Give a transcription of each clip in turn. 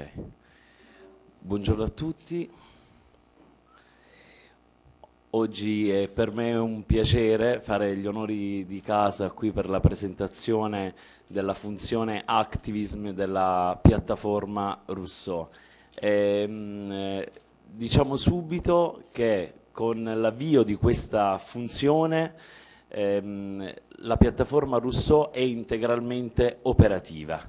Okay. Buongiorno a tutti. Oggi è per me un piacere fare gli onori di casa qui per la presentazione della funzione activism della piattaforma Rousseau. E, ehm, diciamo subito che con l'avvio di questa funzione ehm, la piattaforma Rousseau è integralmente operativa,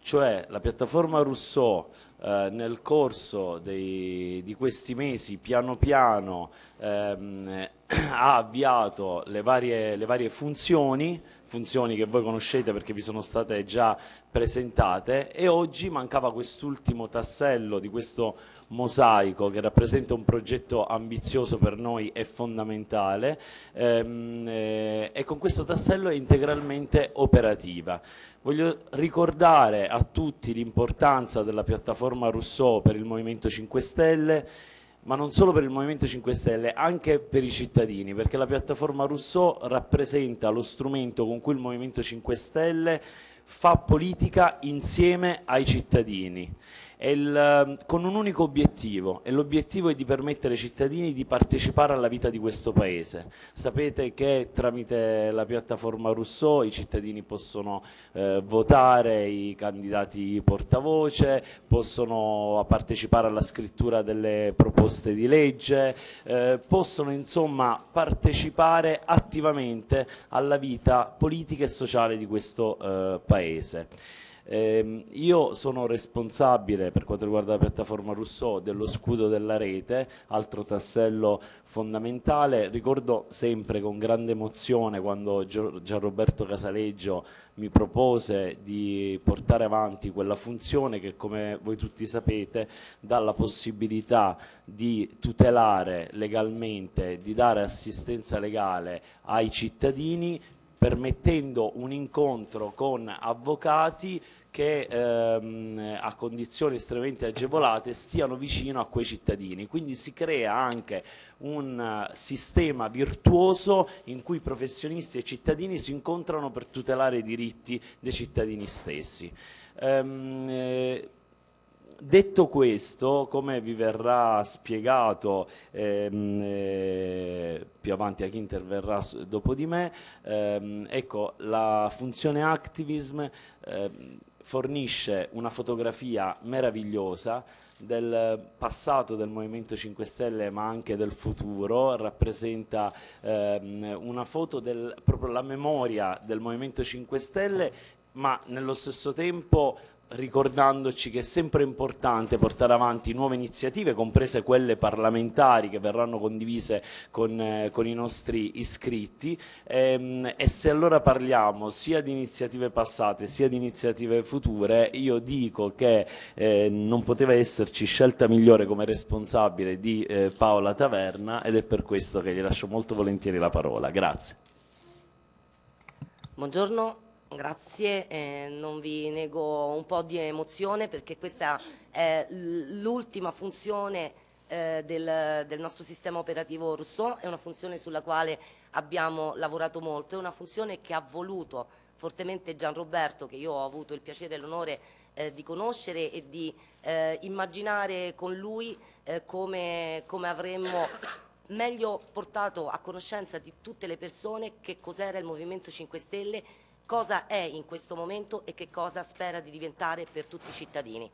cioè la piattaforma Rousseau eh, nel corso dei, di questi mesi piano piano ehm, ha avviato le varie, le varie funzioni funzioni che voi conoscete perché vi sono state già presentate e oggi mancava quest'ultimo tassello di questo mosaico che rappresenta un progetto ambizioso per noi e fondamentale ehm, eh, e con questo tassello è integralmente operativa. Voglio ricordare a tutti l'importanza della piattaforma Rousseau per il Movimento 5 Stelle ma non solo per il Movimento 5 Stelle, anche per i cittadini, perché la piattaforma Rousseau rappresenta lo strumento con cui il Movimento 5 Stelle fa politica insieme ai cittadini il, ehm, con un unico obiettivo e l'obiettivo è di permettere ai cittadini di partecipare alla vita di questo paese. Sapete che tramite la piattaforma Rousseau i cittadini possono eh, votare i candidati portavoce, possono partecipare alla scrittura delle proposte di legge, eh, possono insomma partecipare attivamente alla vita politica e sociale di questo eh, paese. Eh, io sono responsabile per quanto riguarda la piattaforma Rousseau dello scudo della rete, altro tassello fondamentale. Ricordo sempre con grande emozione quando Gianroberto Casaleggio mi propose di portare avanti quella funzione che come voi tutti sapete dà la possibilità di tutelare legalmente, di dare assistenza legale ai cittadini permettendo un incontro con avvocati che ehm, a condizioni estremamente agevolate stiano vicino a quei cittadini. Quindi si crea anche un eh, sistema virtuoso in cui professionisti e cittadini si incontrano per tutelare i diritti dei cittadini stessi. Ehm, eh, Detto questo, come vi verrà spiegato ehm, eh, più avanti a chi interverrà dopo di me, ehm, ecco, la funzione activism ehm, fornisce una fotografia meravigliosa del passato del Movimento 5 Stelle ma anche del futuro, rappresenta ehm, una foto del proprio la memoria del Movimento 5 Stelle ma nello stesso tempo ricordandoci che è sempre importante portare avanti nuove iniziative, comprese quelle parlamentari che verranno condivise con, eh, con i nostri iscritti e, ehm, e, se allora parliamo sia di iniziative passate sia di iniziative future, io dico che eh, non poteva esserci scelta migliore come responsabile di eh, Paola Taverna ed è per questo che gli lascio molto volentieri la parola. Grazie. Buongiorno Grazie, eh, non vi nego un po' di emozione perché questa è l'ultima funzione eh, del, del, nostro sistema operativo Rousseau, è una funzione sulla quale abbiamo lavorato molto, è una funzione che ha voluto fortemente Gian Roberto che io ho avuto il piacere e l'onore eh, di conoscere e di eh, immaginare con lui eh, come, come avremmo meglio portato a conoscenza di tutte le persone che cos'era il Movimento 5 Stelle cosa è in questo momento e che cosa spera di diventare per tutti i cittadini.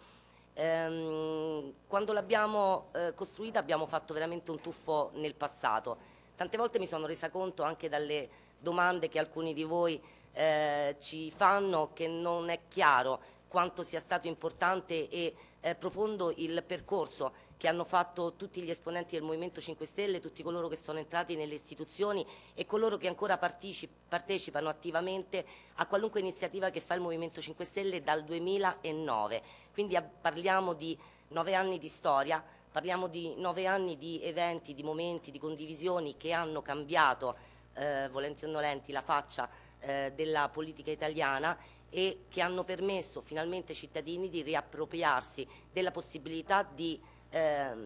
Ehm, quando l'abbiamo eh, costruita abbiamo fatto veramente un tuffo nel passato. Tante volte mi sono resa conto anche dalle domande che alcuni di voi eh, ci fanno che non è chiaro quanto sia stato importante e eh, profondo il percorso che hanno fatto tutti gli esponenti del Movimento 5 Stelle, tutti coloro che sono entrati nelle istituzioni e coloro che ancora partecipano attivamente a qualunque iniziativa che fa il Movimento 5 Stelle dal 2009. Quindi ah, parliamo di nove anni di storia, parliamo di nove anni di eventi, di momenti, di condivisioni che hanno cambiato, eh, volenti o nolenti, la faccia eh, della politica italiana e che hanno permesso finalmente ai cittadini di riappropriarsi della possibilità di ehm,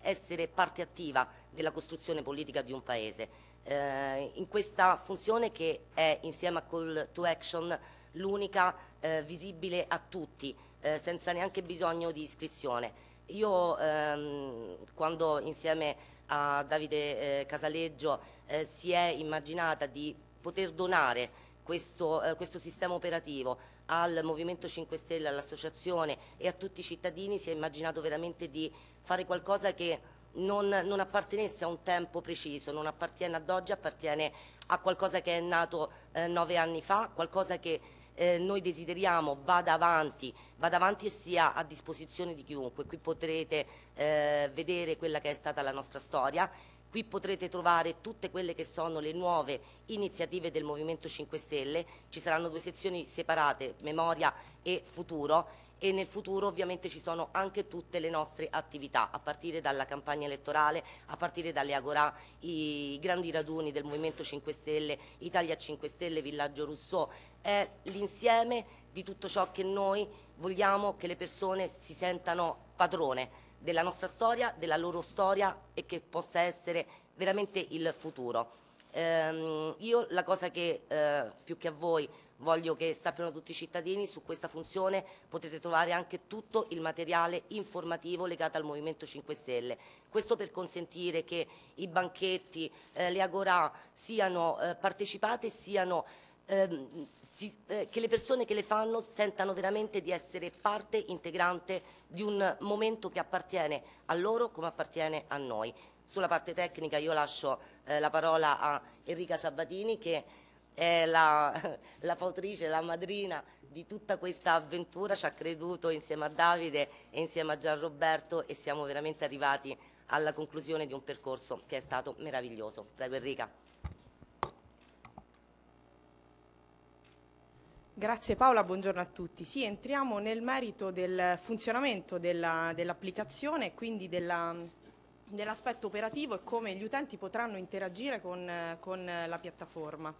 essere parte attiva della costruzione politica di un paese. Eh, in questa funzione che è insieme a Call to Action l'unica eh, visibile a tutti, eh, senza neanche bisogno di iscrizione. Io ehm, quando insieme a Davide eh, Casaleggio eh, si è immaginata di poter donare questo, eh, questo sistema operativo al Movimento 5 Stelle, all'associazione e a tutti i cittadini si è immaginato veramente di fare qualcosa che non, non appartenesse a un tempo preciso, non appartiene ad oggi, appartiene a qualcosa che è nato eh, nove anni fa, qualcosa che eh, noi desideriamo vada avanti, vada avanti e sia a disposizione di chiunque. Qui potrete eh, vedere quella che è stata la nostra storia Qui potrete trovare tutte quelle che sono le nuove iniziative del Movimento 5 Stelle, ci saranno due sezioni separate, memoria e futuro e nel futuro ovviamente ci sono anche tutte le nostre attività, a partire dalla campagna elettorale, a partire dalle agorà, i grandi raduni del Movimento 5 Stelle, Italia 5 Stelle, Villaggio Rousseau, è l'insieme di tutto ciò che noi vogliamo che le persone si sentano padrone della nostra storia, della loro storia e che possa essere veramente il futuro. Ehm, io la cosa che eh, più che a voi voglio che sappiano tutti i cittadini su questa funzione potete trovare anche tutto il materiale informativo legato al Movimento 5 Stelle. Questo per consentire che i banchetti, eh, le agorà siano eh, partecipate, siano ehm, si, eh, che le persone che le fanno sentano veramente di essere parte integrante di un momento che appartiene a loro come appartiene a noi. Sulla parte tecnica io lascio eh, la parola a Enrica Sabatini che è la, la fautrice, la madrina di tutta questa avventura, ci ha creduto insieme a Davide e insieme a Gianroberto e siamo veramente arrivati alla conclusione di un percorso che è stato meraviglioso. Prego Enrica. Grazie Paola, buongiorno a tutti. Sì, entriamo nel merito del funzionamento dell'applicazione dell e quindi dell'aspetto dell operativo e come gli utenti potranno interagire con, con la piattaforma.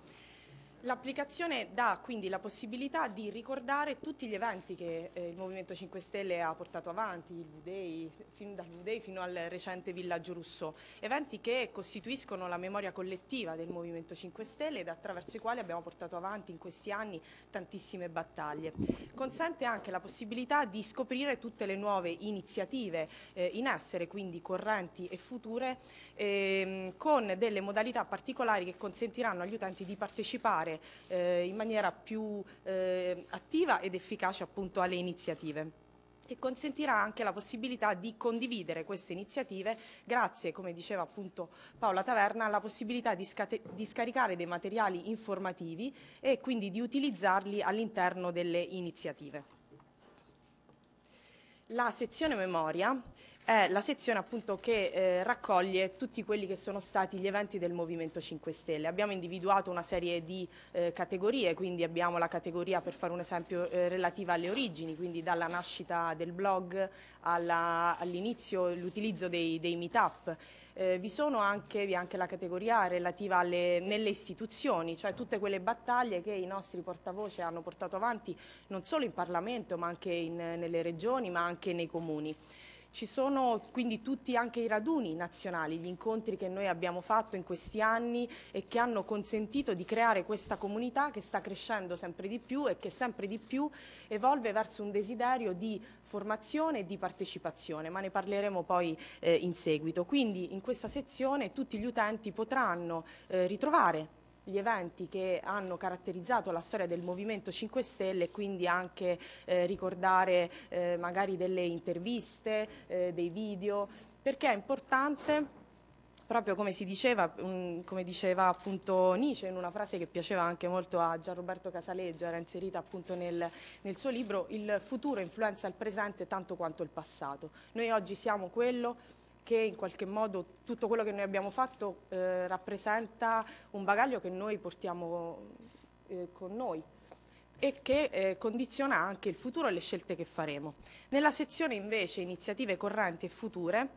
L'applicazione dà quindi la possibilità di ricordare tutti gli eventi che eh, il Movimento 5 Stelle ha portato avanti, il V-Day, dal V-Day fino al recente Villaggio Russo, eventi che costituiscono la memoria collettiva del Movimento 5 Stelle ed attraverso i quali abbiamo portato avanti in questi anni tantissime battaglie. Consente anche la possibilità di scoprire tutte le nuove iniziative eh, in essere, quindi correnti e future, ehm, con delle modalità particolari che consentiranno agli utenti di partecipare partecipare eh, in maniera più eh, attiva ed efficace appunto alle iniziative e consentirà anche la possibilità di condividere queste iniziative grazie, come diceva appunto Paola Taverna, alla possibilità di, di scaricare dei materiali informativi e quindi di utilizzarli all'interno delle iniziative. La sezione memoria è la sezione appunto che eh, raccoglie tutti quelli che sono stati gli eventi del Movimento 5 Stelle. Abbiamo individuato una serie di eh, categorie, quindi abbiamo la categoria per fare un esempio eh, relativa alle origini, quindi dalla nascita del blog all'inizio all l'utilizzo dei, dei meetup. Eh, vi, anche, vi, è anche la categoria relativa alle, nelle istituzioni, cioè tutte quelle battaglie che i nostri portavoce hanno portato avanti non solo in Parlamento ma anche in, nelle regioni ma anche nei comuni. Ci sono quindi tutti anche i raduni nazionali, gli incontri che noi abbiamo fatto in questi anni e che hanno consentito di creare questa comunità che sta crescendo sempre di più e che sempre di più evolve verso un desiderio di formazione e di partecipazione, ma ne parleremo poi eh, in seguito. Quindi in questa sezione tutti gli utenti potranno eh, ritrovare gli eventi che hanno caratterizzato la storia del Movimento 5 Stelle e quindi anche eh, ricordare eh, magari delle interviste, eh, dei video, perché è importante proprio come si diceva, mm, come diceva appunto Nietzsche in una frase che piaceva anche molto a Gianroberto Casaleggio, era inserita appunto nel, nel, suo libro, il futuro influenza il presente tanto quanto il passato. Noi oggi siamo quello perché in qualche modo tutto quello che noi abbiamo fatto eh, rappresenta un bagaglio che noi portiamo eh, con noi e che eh, condiziona anche il futuro e le scelte che faremo. Nella sezione invece iniziative correnti e future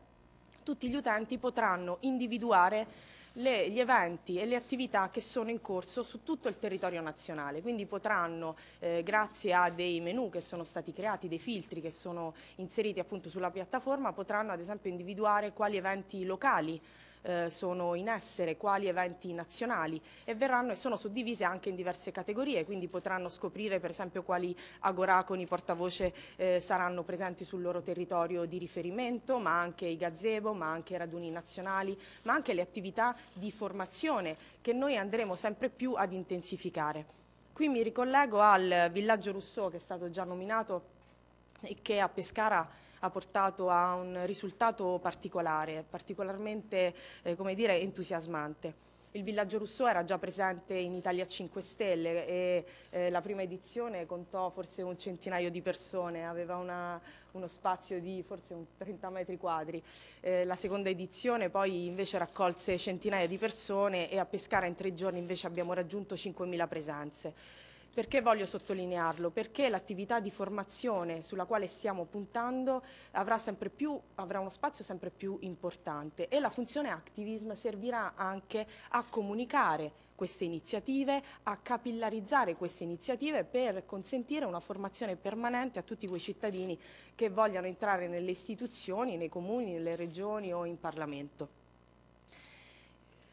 tutti gli utenti potranno individuare le, gli eventi e le attività che sono in corso su tutto il territorio nazionale, quindi potranno, eh, grazie a dei menu che sono stati creati, dei filtri che sono inseriti appunto sulla piattaforma, potranno ad esempio individuare quali eventi locali eh, sono in essere, quali eventi nazionali e verranno e sono suddivise anche in diverse categorie, quindi potranno scoprire per esempio quali agora con i portavoce eh, saranno presenti sul loro territorio di riferimento, ma anche i gazebo, ma anche i raduni nazionali, ma anche le attività di formazione che noi andremo sempre più ad intensificare. Qui mi ricollego al villaggio Rousseau che è stato già nominato e che a Pescara ha portato a un risultato particolare, particolarmente eh, dire, entusiasmante. Il villaggio russo era già presente in Italia 5 Stelle e eh, la prima edizione contò forse un centinaio di persone, aveva una, uno spazio di forse un 30 metri quadri. Eh, la seconda edizione poi invece raccolse centinaia di persone e a Pescara in tre giorni invece abbiamo raggiunto 5.000 presenze. Perché voglio sottolinearlo? Perché l'attività di formazione sulla quale stiamo puntando avrà, più, avrà, uno spazio sempre più importante e la funzione activism servirà anche a comunicare queste iniziative, a capillarizzare queste iniziative per consentire una formazione permanente a tutti quei cittadini che vogliano entrare nelle istituzioni, nei comuni, nelle regioni o in Parlamento.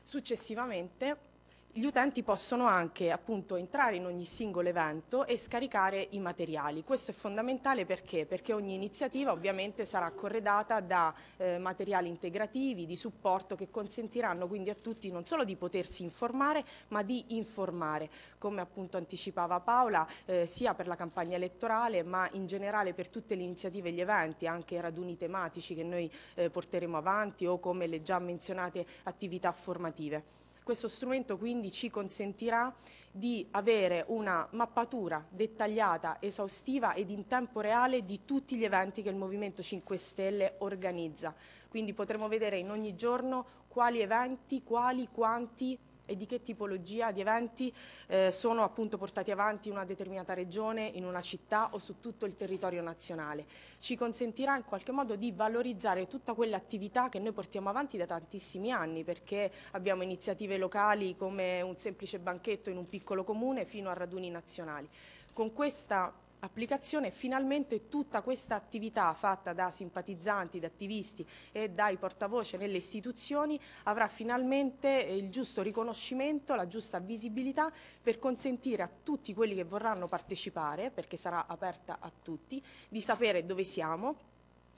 Successivamente gli utenti possono anche appunto, entrare in ogni singolo evento e scaricare i materiali. Questo è fondamentale perché? perché ogni iniziativa ovviamente sarà corredata da eh, materiali integrativi, di supporto che consentiranno quindi a tutti non solo di potersi informare ma di informare, come appunto anticipava Paola, eh, sia per la campagna elettorale ma in generale per tutte le iniziative e gli eventi, anche raduni tematici che noi eh, porteremo avanti o come le già menzionate attività formative. Questo strumento quindi ci consentirà di avere una mappatura dettagliata, esaustiva ed in tempo reale di tutti gli eventi che il Movimento 5 Stelle organizza. Quindi potremo vedere in ogni giorno quali eventi, quali, quanti e di che tipologia di eventi eh, sono appunto portati avanti in una determinata regione, in una città o su tutto il territorio nazionale. Ci consentirà in qualche modo di valorizzare tutta quell'attività che noi portiamo avanti da tantissimi anni perché abbiamo iniziative locali come un semplice banchetto in un piccolo comune fino a raduni nazionali. Con questa applicazione finalmente tutta questa attività fatta da simpatizzanti, da attivisti e dai portavoce nelle istituzioni avrà finalmente eh, il giusto riconoscimento, la giusta visibilità per consentire a tutti quelli che vorranno partecipare, perché sarà aperta a tutti, di sapere dove siamo,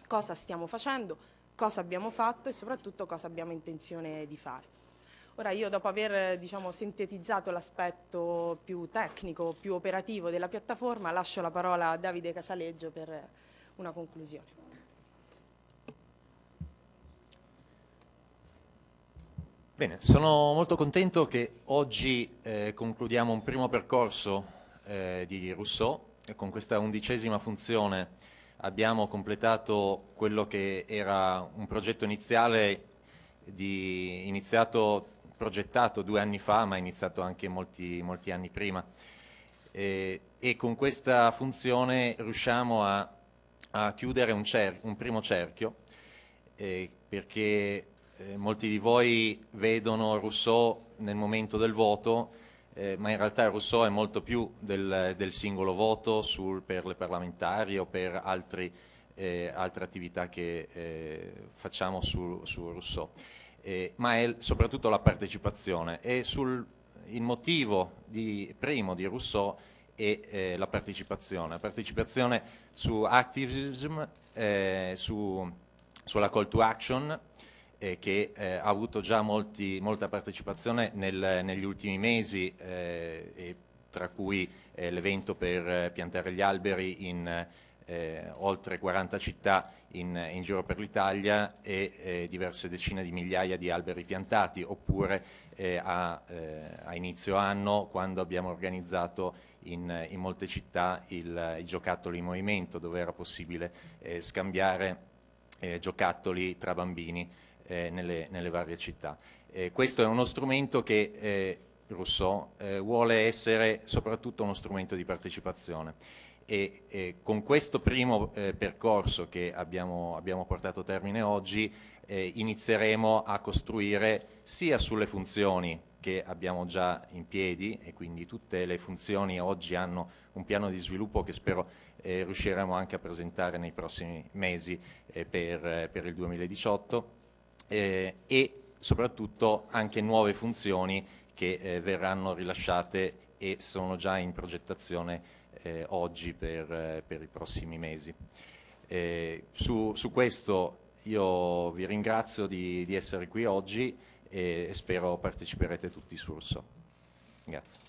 cosa stiamo facendo, cosa abbiamo fatto e soprattutto cosa abbiamo intenzione di fare. Ora io dopo aver diciamo, sintetizzato l'aspetto più tecnico, più operativo della piattaforma, lascio la parola a Davide Casaleggio per una conclusione. Bene, sono molto contento che oggi eh, concludiamo un primo percorso eh, di Rousseau e con questa undicesima funzione abbiamo completato quello che era un progetto iniziale di, iniziato progettato due anni fa, ma è iniziato anche molti, molti anni prima. E, e, con questa funzione riusciamo a, a chiudere un, cer un, primo cerchio, eh, perché eh, molti di voi vedono Rousseau nel momento del voto, eh, ma in realtà Rousseau è molto più del, del singolo voto sul, per le parlamentari o per altri, eh, altre attività che eh, facciamo su, su Rousseau eh, ma è soprattutto la partecipazione e sul, il motivo di, primo di Rousseau è eh, la partecipazione, partecipazione su activism, eh, su, sulla call to action eh, che eh, ha avuto già molti, molta partecipazione nel, negli ultimi mesi eh, tra cui l'evento per piantare gli alberi in eh, oltre 40 città in, in giro per l'Italia e eh, diverse decine di migliaia di alberi piantati, oppure eh, a, eh, a, inizio anno quando abbiamo organizzato in, in molte città il, il, giocattolo in movimento dove era possibile eh, scambiare eh, giocattoli tra bambini nelle, nelle, varie città. questo è uno strumento che Rousseau vuole essere soprattutto uno strumento di partecipazione e, con questo primo eh, percorso che abbiamo, abbiamo portato a termine oggi eh, inizieremo a costruire sia sulle funzioni che abbiamo già in piedi e quindi tutte le funzioni oggi hanno un piano di sviluppo che spero eh, riusciremo anche a presentare nei prossimi mesi eh, per, eh, per, il 2018 eh, e soprattutto anche nuove funzioni che eh, verranno rilasciate e sono già in progettazione eh, oggi per, eh, per, i prossimi mesi. Eh, su, su, questo io vi ringrazio di, di essere qui oggi e spero parteciperete tutti su Urso. Grazie.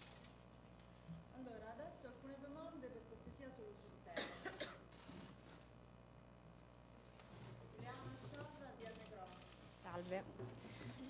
Salve.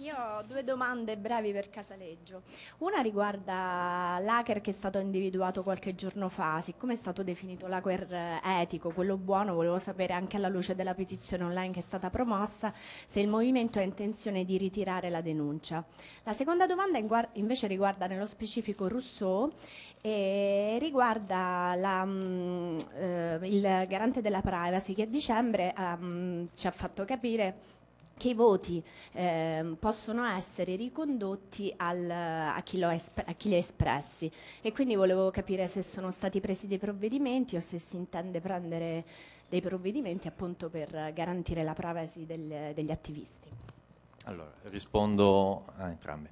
Io ho due domande brevi per Casaleggio. Una riguarda l'hacker che è stato individuato qualche giorno fa. Siccome è stato definito l'hacker eh, etico, quello buono, volevo sapere anche alla luce della petizione online che è stata promossa se il movimento ha intenzione di ritirare la denuncia. La seconda domanda invece riguarda nello specifico Rousseau e riguarda la, mh, mm, eh, il garante della privacy che a dicembre um, ci ha fatto capire che i voti eh, possono essere ricondotti al, a, chi a, chi li ha espressi e quindi volevo capire se sono stati presi dei provvedimenti o se si intende prendere dei provvedimenti appunto per garantire la privacy del, degli attivisti. Allora, rispondo a entrambe.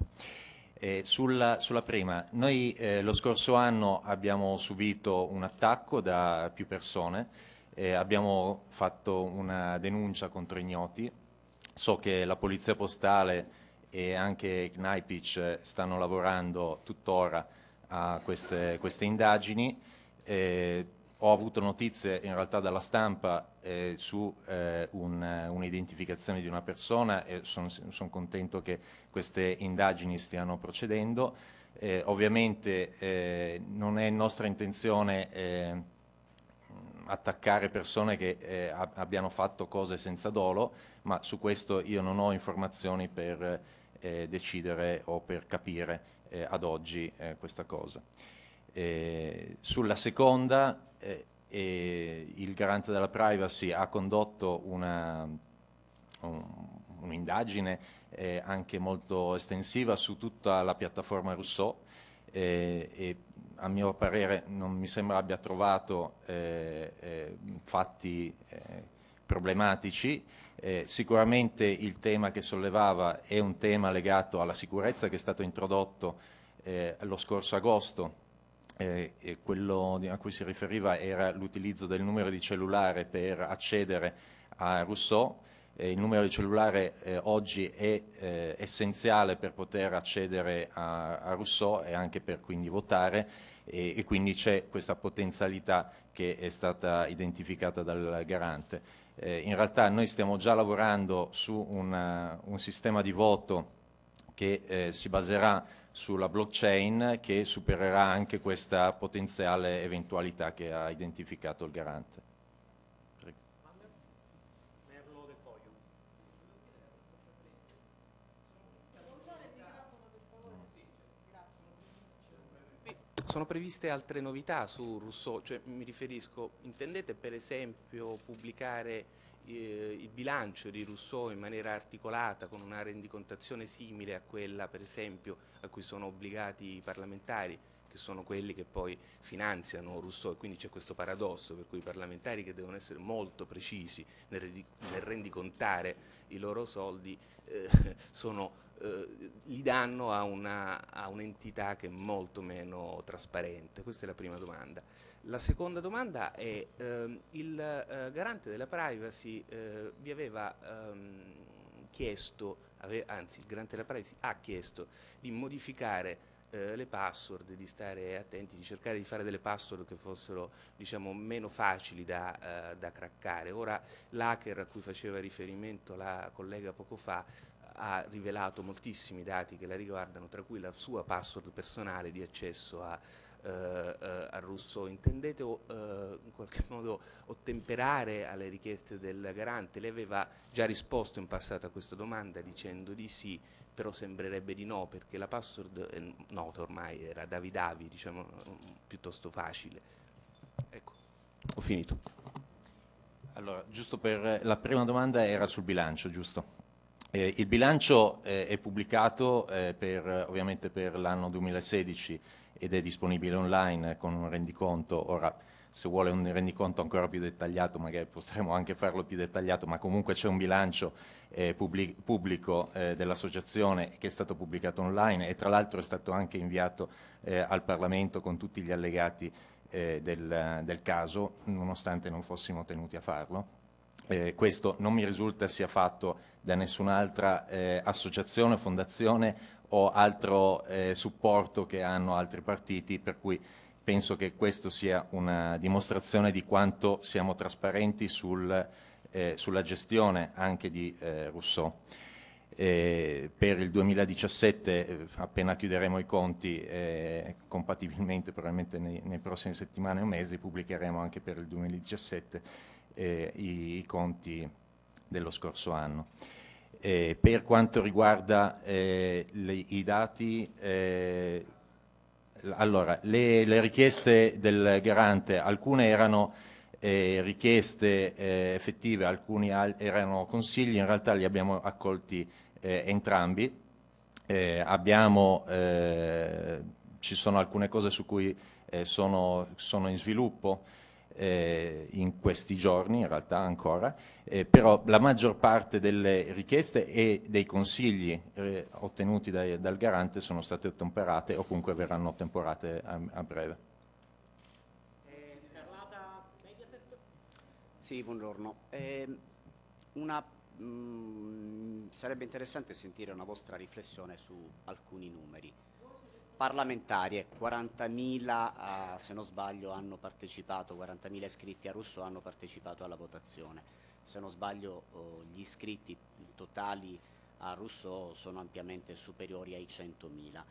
Eh, sulla, sulla, prima, noi eh, lo scorso anno abbiamo subito un attacco da più persone, eh, abbiamo fatto una denuncia contro ignoti So che la Polizia Postale e anche Knaipic stanno lavorando tuttora a queste, queste indagini. Eh, ho avuto notizie in realtà dalla stampa eh, su eh, un'identificazione un di una persona e sono son contento che queste indagini stiano procedendo. Eh, ovviamente eh, non è nostra intenzione eh, attaccare persone che eh, abbiano fatto cose senza dolo, ma su questo io non ho informazioni per eh, decidere o per capire eh, ad oggi eh, questa cosa. Eh, sulla seconda, eh, il garante della privacy ha condotto un'indagine un anche molto estensiva su tutta la piattaforma Rousseau a mio parere non mi sembra abbia trovato eh, eh, fatti eh, problematici. Eh, sicuramente il tema che sollevava è un tema legato alla sicurezza che è stato introdotto eh, lo scorso agosto. Eh, quello a cui si riferiva era l'utilizzo del numero di cellulare per accedere a Rousseau. il numero di cellulare oggi è essenziale per poter accedere a, a Rousseau e anche per quindi votare e, e quindi c'è questa potenzialità che è stata identificata dal garante. Eh, in realtà noi stiamo già lavorando su una, un sistema di voto che eh, si baserà sulla blockchain che supererà anche questa potenziale eventualità che ha identificato il garante. Sono previste altre novità su Rousseau, cioè, mi riferisco, intendete per esempio pubblicare eh, il bilancio di Rousseau in maniera articolata con una rendicontazione simile a quella per esempio a cui sono obbligati i parlamentari? che sono quelli che poi finanziano Rousseau e quindi c'è questo paradosso per cui i parlamentari che devono essere molto precisi nel, rendicontare i loro soldi eh, sono eh, li danno a, una, a un'entità che è molto meno trasparente? Questa è la prima domanda. La seconda domanda è, ehm, il eh, garante della privacy eh, vi aveva ehm, chiesto, ave, anzi il garante della privacy ha chiesto di modificare eh, le password, di stare attenti, di cercare di fare delle password che fossero diciamo, meno facili da, eh, da craccare. Ora l'hacker a cui faceva riferimento la collega poco fa ha rivelato moltissimi dati che la riguardano, tra cui la sua password personale di accesso a, eh, eh a Russo. Intendete eh, in qualche modo ottemperare alle richieste del garante? Le aveva già risposto in passato a questa domanda dicendo di sì, però sembrerebbe di no, perché la password è nota ormai, era Davidavi, diciamo, mm, mm, piuttosto facile. Ecco, ho finito. Allora, giusto per la prima domanda era sul bilancio, giusto? Eh, il bilancio eh, è pubblicato eh, per, ovviamente per l'anno 2016 ed è disponibile online eh, con un rendiconto. Ora, se vuole un rendiconto ancora più dettagliato, magari potremmo anche farlo più dettagliato, ma comunque c'è un bilancio eh, pubblic pubblico eh, dell'associazione che è stato pubblicato online e tra l'altro è stato anche inviato al Parlamento con tutti gli allegati del, del caso, nonostante non fossimo tenuti a farlo. Eh, questo non mi risulta sia fatto da nessun'altra eh, associazione, fondazione o altro eh, supporto che hanno altri partiti, per cui penso che questo sia una dimostrazione di quanto siamo trasparenti sul, eh, sulla gestione anche di eh, Rousseau. Eh, per il 2017, eh, appena chiuderemo i conti, eh, compatibilmente probabilmente nei, nei prossimi settimane o mesi, pubblicheremo anche per il 2017 eh, i, i, conti dello scorso anno. Eh, per quanto riguarda eh, le, i dati, eh, allora, le, le, richieste del garante, alcune erano eh, richieste eh, effettive, alcuni erano consigli, in realtà li abbiamo accolti eh, entrambi. Abbiamo, ci sono alcune cose su cui sono, sono in sviluppo, eh, in questi giorni in realtà ancora, eh, però la maggior parte delle richieste e dei consigli eh, ottenuti dai, dal garante sono state ottemperate o comunque verranno ottemperate a, a breve. Sì, buongiorno. Ehm, una, mh, mm, sarebbe interessante sentire una vostra riflessione su alcuni numeri parlamentarie, eh, 40.000 eh, se non sbaglio hanno partecipato, 40.000 iscritti a Russo hanno partecipato alla votazione, se non sbaglio oh, gli iscritti totali a Russo sono ampiamente superiori ai 100.000.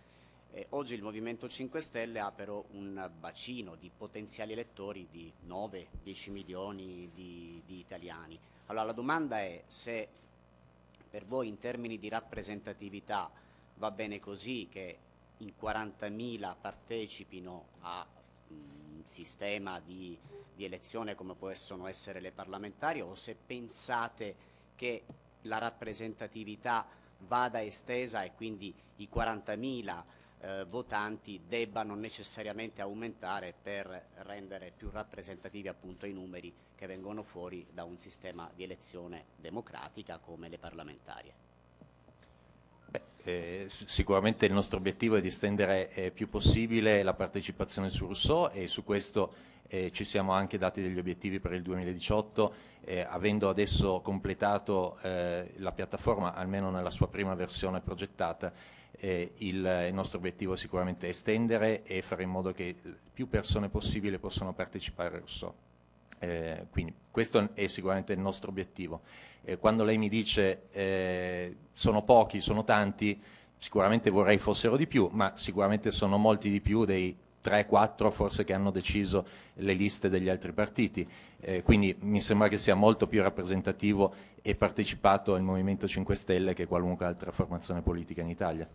Eh, oggi il Movimento 5 Stelle ha però un bacino di potenziali elettori di 9-10 milioni di, di, italiani. Allora la domanda è se per voi in termini di rappresentatività va bene così che in 40.000 partecipino a un mm, sistema di, di elezione come possono essere le parlamentari o se pensate che la rappresentatività vada estesa e quindi i 40.000 eh, votanti debbano necessariamente aumentare per rendere più rappresentativi appunto i numeri che vengono fuori da un sistema di elezione democratica come le parlamentarie. Eh, sicuramente il nostro obiettivo è di estendere eh, più possibile la partecipazione su Rousseau e su questo eh, ci siamo anche dati degli obiettivi per il 2018, eh, avendo adesso completato eh, la piattaforma, almeno nella sua prima versione progettata, eh, il, il, nostro obiettivo è sicuramente estendere e fare in modo che più persone possibile possano partecipare a Rousseau. Eh, quindi questo è sicuramente il nostro obiettivo. Eh, quando lei mi dice eh, sono pochi, sono tanti, sicuramente vorrei fossero di più, ma sicuramente sono molti di più dei 3-4 forse che hanno deciso le liste degli altri partiti. Eh, quindi mi sembra che sia molto più rappresentativo e partecipato il Movimento 5 Stelle che qualunque altra formazione politica in Italia.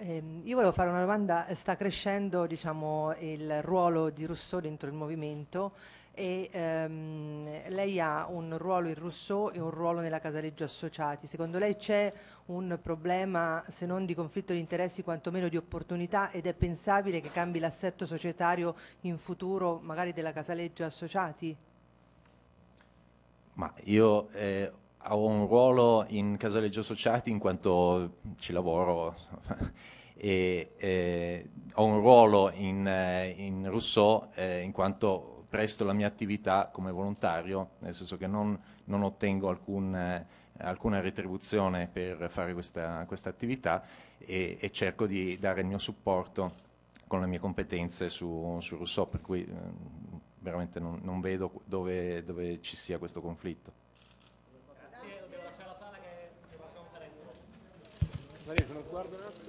Eh, io volevo fare una domanda, sta crescendo diciamo, il ruolo di Rousseau dentro il movimento e ehm, lei ha un ruolo in Rousseau e un ruolo nella Casaleggio Associati. Secondo lei c'è un problema, se non di conflitto di interessi, quantomeno di opportunità ed è pensabile che cambi l'assetto societario in futuro magari della Casaleggio Associati? Ma io... Eh ho un ruolo in Casaleggio Associati in quanto ci lavoro e eh, ho un ruolo in, eh, in Rousseau eh, in quanto presto la mia attività come volontario, nel senso che non, non ottengo alcun, eh, alcuna retribuzione per fare questa, questa attività e, e, cerco di dare il mio supporto con le mie competenze su, su Rousseau, per cui eh, veramente non, non vedo dove, dove ci sia questo conflitto. Смотри, Жансвар, да?